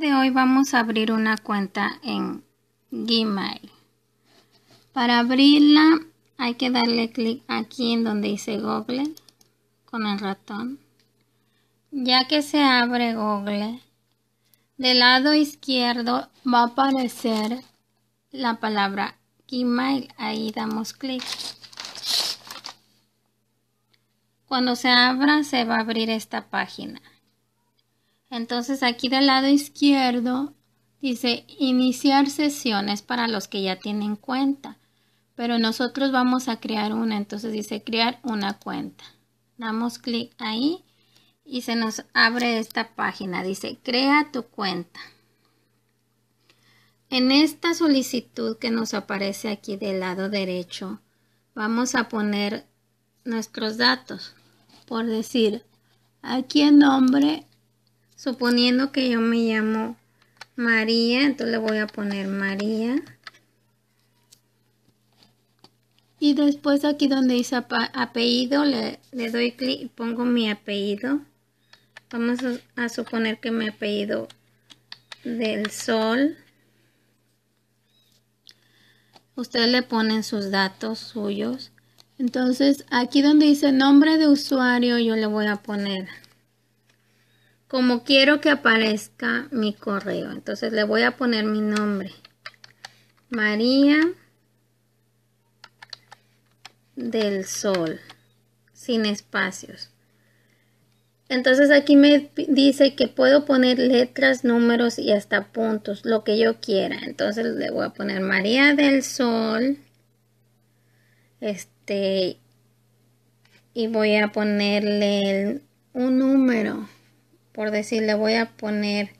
de hoy vamos a abrir una cuenta en Gmail. Para abrirla hay que darle clic aquí en donde dice Google con el ratón. Ya que se abre Google, del lado izquierdo va a aparecer la palabra Gmail. Ahí damos clic. Cuando se abra se va a abrir esta página. Entonces aquí del lado izquierdo dice iniciar sesiones para los que ya tienen cuenta, pero nosotros vamos a crear una, entonces dice crear una cuenta. Damos clic ahí y se nos abre esta página, dice crea tu cuenta. En esta solicitud que nos aparece aquí del lado derecho, vamos a poner nuestros datos. Por decir, aquí en nombre Suponiendo que yo me llamo María, entonces le voy a poner María. Y después aquí donde dice apellido, le, doy clic y pongo mi apellido. Vamos a, suponer que mi apellido del sol. Ustedes le ponen sus datos suyos. Entonces aquí donde dice nombre de usuario, yo le voy a poner como quiero que aparezca mi correo. Entonces le voy a poner mi nombre. María del Sol, sin espacios. Entonces aquí me dice que puedo poner letras, números y hasta puntos, lo que yo quiera. Entonces le voy a poner María del Sol. Este. Y voy a ponerle un número por decir le voy a poner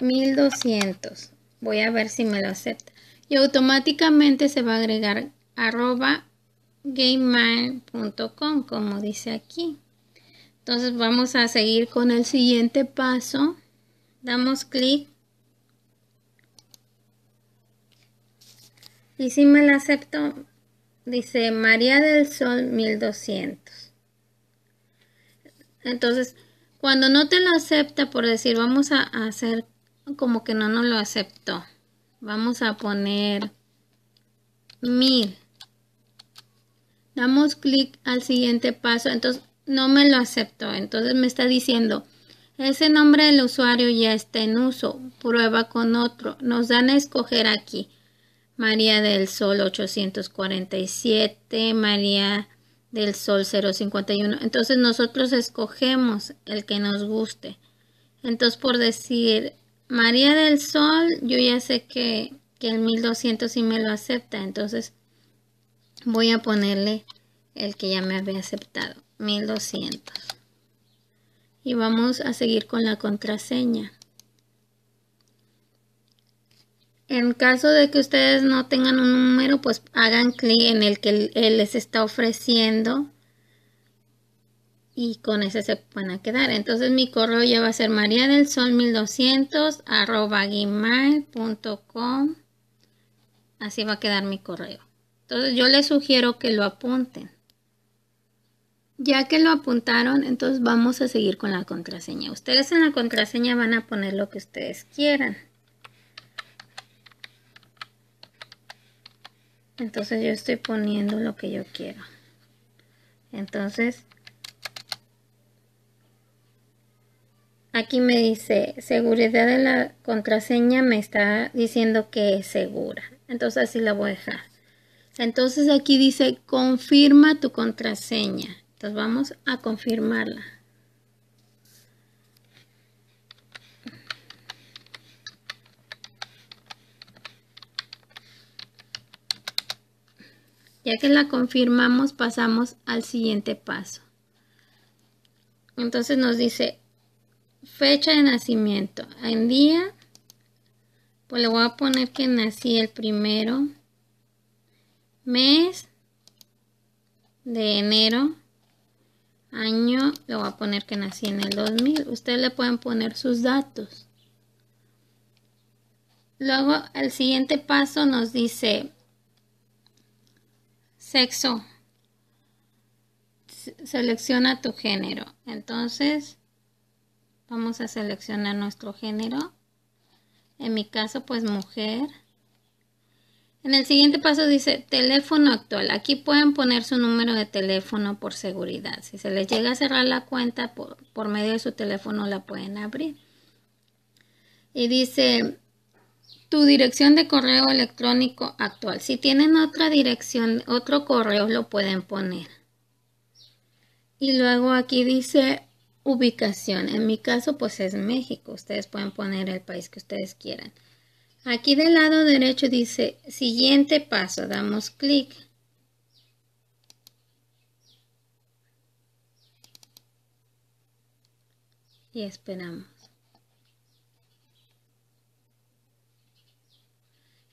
1200 voy a ver si me lo acepta y automáticamente se va a agregar arroba como dice aquí entonces vamos a seguir con el siguiente paso damos clic y si me la acepto dice María del Sol 1200 entonces cuando no te lo acepta, por decir, vamos a hacer como que no nos lo aceptó. Vamos a poner mil. Damos clic al siguiente paso. Entonces, no me lo aceptó. Entonces, me está diciendo, ese nombre del usuario ya está en uso. Prueba con otro. Nos dan a escoger aquí. María del Sol 847, María del Sol 051. Entonces nosotros escogemos el que nos guste. Entonces por decir María del Sol, yo ya sé que, que el 1200 sí me lo acepta. Entonces voy a ponerle el que ya me había aceptado, 1200. Y vamos a seguir con la contraseña. En caso de que ustedes no tengan un número, pues hagan clic en el que él les está ofreciendo y con ese se van a quedar. Entonces mi correo ya va a ser maría del sol 1200 Así va a quedar mi correo. Entonces yo les sugiero que lo apunten. Ya que lo apuntaron, entonces vamos a seguir con la contraseña. Ustedes en la contraseña van a poner lo que ustedes quieran. entonces yo estoy poniendo lo que yo quiero entonces aquí me dice seguridad de la contraseña me está diciendo que es segura entonces así la voy a dejar entonces aquí dice confirma tu contraseña entonces vamos a confirmarla Ya que la confirmamos, pasamos al siguiente paso. Entonces nos dice fecha de nacimiento. En día, pues le voy a poner que nací el primero. Mes de enero. Año, le voy a poner que nací en el 2000. Ustedes le pueden poner sus datos. Luego el siguiente paso nos dice Sexo. Selecciona tu género. Entonces, vamos a seleccionar nuestro género. En mi caso, pues mujer. En el siguiente paso dice teléfono actual. Aquí pueden poner su número de teléfono por seguridad. Si se les llega a cerrar la cuenta, por, medio de su teléfono la pueden abrir. Y dice tu dirección de correo electrónico actual. Si tienen otra dirección, otro correo lo pueden poner. Y luego aquí dice ubicación. En mi caso pues es México. Ustedes pueden poner el país que ustedes quieran. Aquí del lado derecho dice siguiente paso. Damos clic. Y esperamos.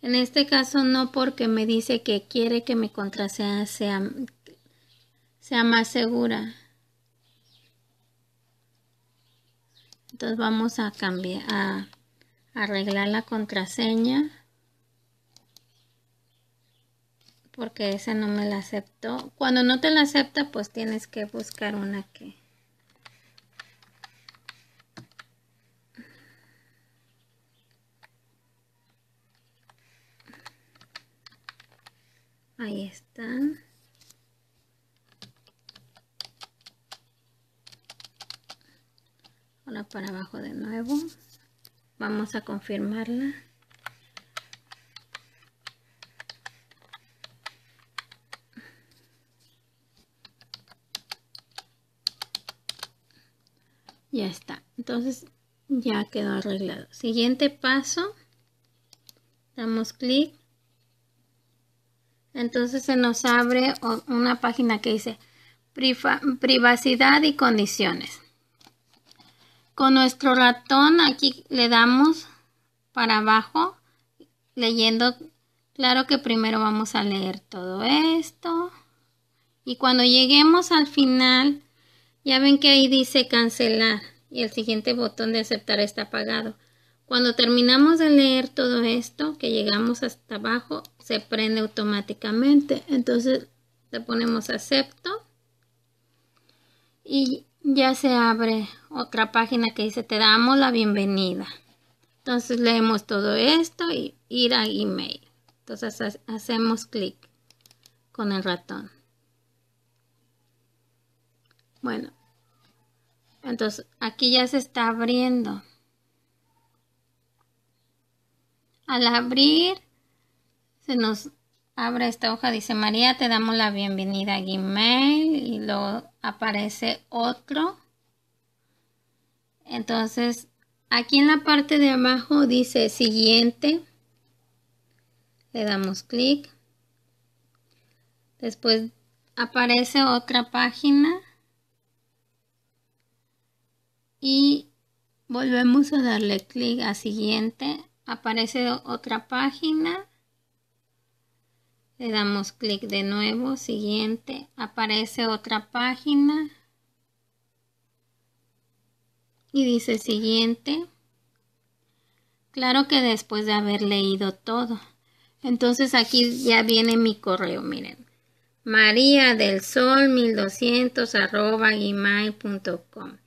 En este caso no porque me dice que quiere que mi contraseña sea, más segura. Entonces vamos a cambiar, a arreglar la contraseña. Porque esa no me la aceptó. Cuando no te la acepta, pues tienes que buscar una que... Ahí están. Ahora para abajo de nuevo. Vamos a confirmarla. Ya está. Entonces ya quedó arreglado. Siguiente paso. Damos clic entonces se nos abre una página que dice privacidad y condiciones. Con nuestro ratón aquí le damos para abajo leyendo. Claro que primero vamos a leer todo esto. Y cuando lleguemos al final, ya ven que ahí dice cancelar y el siguiente botón de aceptar está apagado. Cuando terminamos de leer todo esto, que llegamos hasta abajo, se prende automáticamente. Entonces le ponemos acepto y ya se abre otra página que dice te damos la bienvenida. Entonces leemos todo esto y ir al email. Entonces hacemos clic con el ratón. Bueno, entonces aquí ya se está abriendo. Al abrir, se nos abre esta hoja, dice María, te damos la bienvenida a Gmail y luego aparece otro. Entonces, aquí en la parte de abajo dice siguiente. Le damos clic. Después aparece otra página. Y volvemos a darle clic a siguiente aparece otra página le damos clic de nuevo siguiente aparece otra página y dice siguiente claro que después de haber leído todo entonces aquí ya viene mi correo miren maría del sol 1200 arroba gmail.com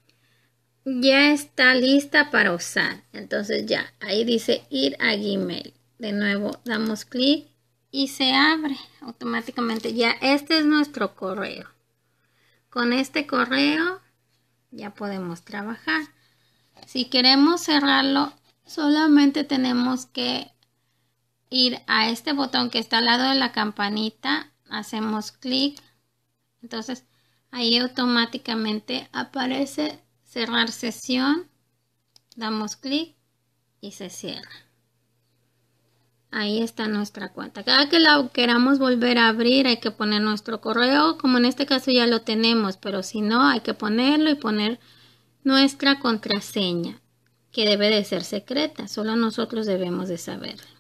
ya está lista para usar. Entonces ya, ahí dice ir a Gmail. De nuevo, damos clic y se abre automáticamente. Ya, este es nuestro correo. Con este correo ya podemos trabajar. Si queremos cerrarlo, solamente tenemos que ir a este botón que está al lado de la campanita. Hacemos clic. Entonces, ahí automáticamente aparece cerrar sesión, damos clic y se cierra. Ahí está nuestra cuenta. Cada que la queramos volver a abrir hay que poner nuestro correo, como en este caso ya lo tenemos, pero si no hay que ponerlo y poner nuestra contraseña, que debe de ser secreta, solo nosotros debemos de saberlo.